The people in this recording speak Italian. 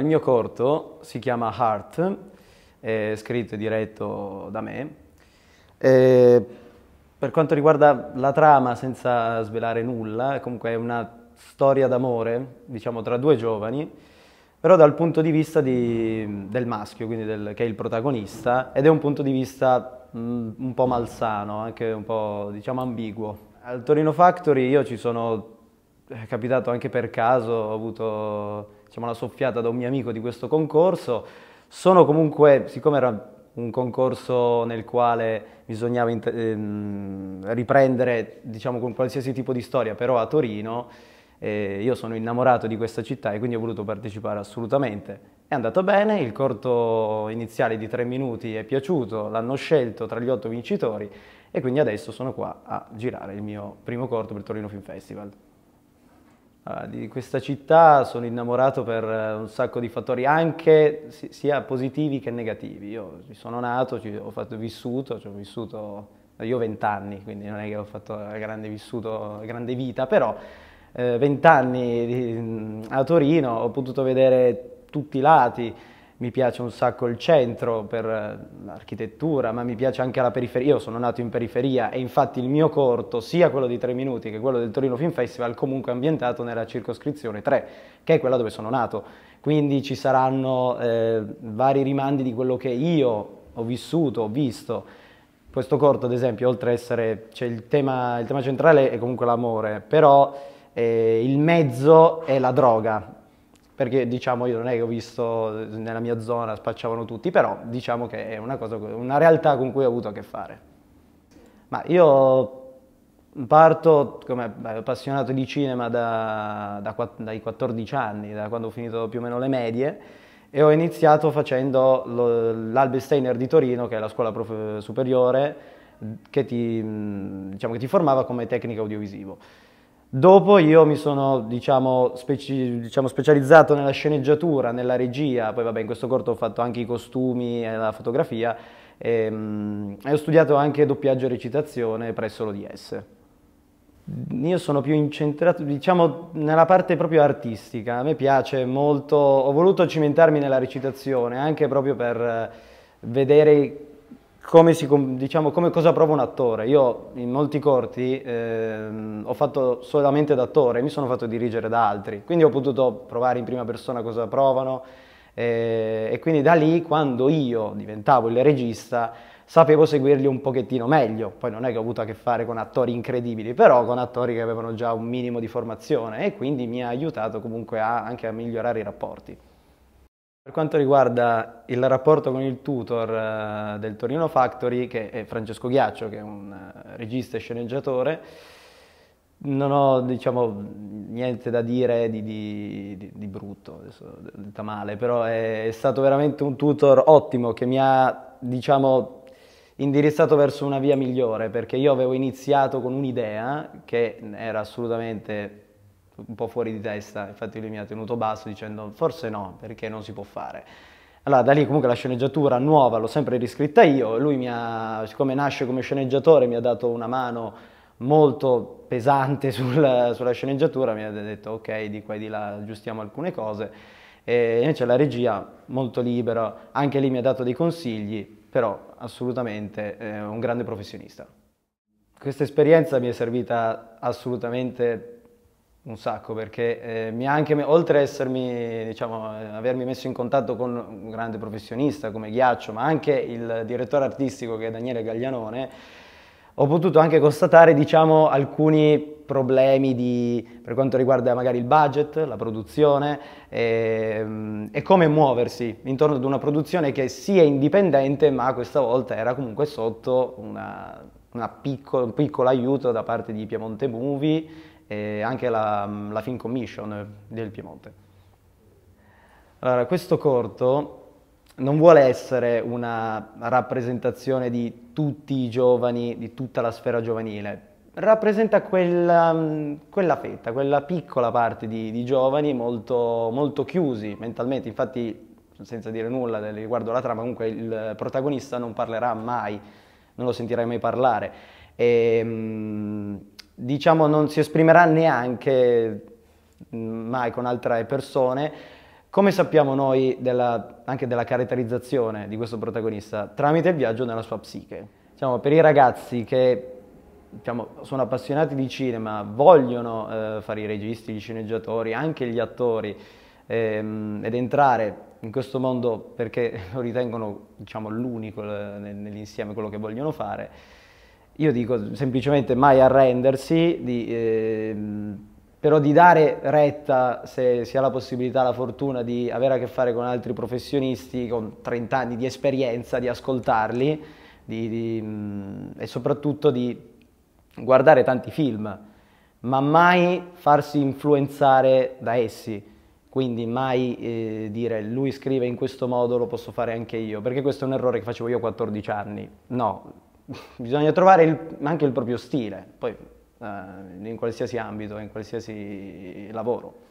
il mio corto si chiama Heart, è scritto e diretto da me. E per quanto riguarda la trama, senza svelare nulla, comunque è una storia d'amore, diciamo, tra due giovani, però dal punto di vista di, del maschio, quindi del, che è il protagonista, ed è un punto di vista mh, mm, un po' malsano, anche un po' diciamo ambiguo. Al Torino Factory io ci sono è capitato anche per caso, ho avuto diciamo, la soffiata da un mio amico di questo concorso. Sono comunque, siccome era un concorso nel quale bisognava ehm, riprendere diciamo, con qualsiasi tipo di storia, però a Torino, eh, io sono innamorato di questa città e quindi ho voluto partecipare assolutamente. È andato bene, il corto iniziale di tre minuti è piaciuto, l'hanno scelto tra gli otto vincitori e quindi adesso sono qua a girare il mio primo corto per Torino Film Festival. Ah, di questa città sono innamorato per eh, un sacco di fattori, anche sia positivi che negativi. Io ci sono nato, ci ho fatto vissuto, ci ho vissuto eh, io ho vent'anni, quindi non è che ho fatto grande vissuto, grande vita, però eh, vent'anni eh, a Torino ho potuto vedere tutti i lati, mi piace un sacco il centro per eh, l'architettura, ma mi piace anche la periferia. Io sono nato in periferia e infatti il mio corto, sia quello di 3 minuti che quello del Torino Film Festival, comunque ambientato nella circoscrizione 3, che è quella dove sono nato. Quindi ci saranno eh, vari rimandi di quello che io ho vissuto, ho visto. Questo corto, ad esempio, oltre ad essere... Cioè il, tema, il tema centrale è comunque l'amore, però eh, il mezzo è la droga perché diciamo io non è che ho visto eh, nella mia zona spacciavano tutti, però diciamo che è una, cosa, una realtà con cui ho avuto a che fare. Ma io parto come appassionato di cinema da, da, dai 14 anni, da quando ho finito più o meno le medie, e ho iniziato facendo l'Albesteiner di Torino, che è la scuola superiore che ti, diciamo, che ti formava come tecnica audiovisivo. Dopo io mi sono diciamo, speci- diciamo, specializzato nella sceneggiatura, nella regia, poi vabbè in questo corto ho fatto anche i costumi e la fotografia e, ehm, e ho studiato anche doppiaggio e recitazione presso l'ODS. Io sono più incentrato diciamo, nella parte proprio artistica, a me piace molto, ho voluto cimentarmi nella recitazione anche proprio per eh, vedere come, si, diciamo, come cosa prova un attore. Io in molti corti ehm, ho fatto solamente da attore, mi sono fatto dirigere da altri, quindi ho potuto provare in prima persona cosa provano eh, e quindi da lì quando io diventavo il regista sapevo seguirli un pochettino meglio, poi non è che ho avuto a che fare con attori incredibili, però con attori che avevano già un minimo di formazione e quindi mi ha aiutato comunque a, anche a migliorare i rapporti. Per quanto riguarda il rapporto con il tutor eh, del Torino Factory, che è Francesco Ghiaccio, che è un eh, regista e sceneggiatore, non ho diciamo, niente da dire di, di, di brutto, adesso detta male, però è stato veramente un tutor ottimo che mi ha diciamo, indirizzato verso una via migliore, perché io avevo iniziato con un'idea che era assolutamente un po' fuori di testa, infatti lui mi ha tenuto basso dicendo forse no, perché non si può fare. Allora da lì comunque la sceneggiatura nuova l'ho sempre riscritta io, lui mi ha, siccome nasce come sceneggiatore mi ha dato una mano molto pesante sulla, sulla sceneggiatura, mi ha detto ok di qua e di là aggiustiamo alcune cose, e invece la regia molto libera, anche lì mi ha dato dei consigli, però assolutamente eh, un grande professionista. Questa esperienza mi è servita assolutamente un sacco perché eh, mi anche, oltre a essermi, diciamo, eh, avermi messo in contatto con un grande professionista come Ghiaccio, ma anche il direttore artistico che è Daniele Gaglianone, ho potuto anche constatare diciamo, alcuni problemi di, per quanto riguarda magari il budget, la produzione e, ehm, e come muoversi intorno ad una produzione che sia indipendente ma questa volta era comunque sotto una, una piccolo, un piccolo aiuto da parte di Piemonte Movie e anche la, la Film Commission del Piemonte. Allora, questo corto non vuole essere una rappresentazione di tutti i giovani, di tutta la sfera giovanile, rappresenta quella, quella fetta, quella piccola parte di, di giovani molto, molto, chiusi mentalmente, infatti senza dire nulla riguardo alla trama, comunque il protagonista non parlerà mai, non lo sentirai mai parlare. E, ehm, diciamo non si esprimerà neanche mm, mai con altre persone. Come sappiamo noi della, anche della caratterizzazione di questo protagonista? Tramite il viaggio nella sua psiche. Diciamo, per i ragazzi che diciamo, sono appassionati di cinema, vogliono eh, fare i registi, gli sceneggiatori, anche gli attori ehm, ed entrare in questo mondo perché lo ritengono diciamo, l'unico eh, nell'insieme quello che vogliono fare, io dico semplicemente mai arrendersi, di, eh, però di dare retta, se si ha la possibilità, la fortuna di avere a che fare con altri professionisti, con 30 anni di esperienza, di ascoltarli di, di, e soprattutto di guardare tanti film, ma mai farsi influenzare da essi. Quindi mai eh, dire lui scrive in questo modo, lo posso fare anche io, perché questo è un errore che facevo io a 14 anni. No, bisogna trovare il, anche il proprio stile, poi eh, in qualsiasi ambito, in qualsiasi lavoro.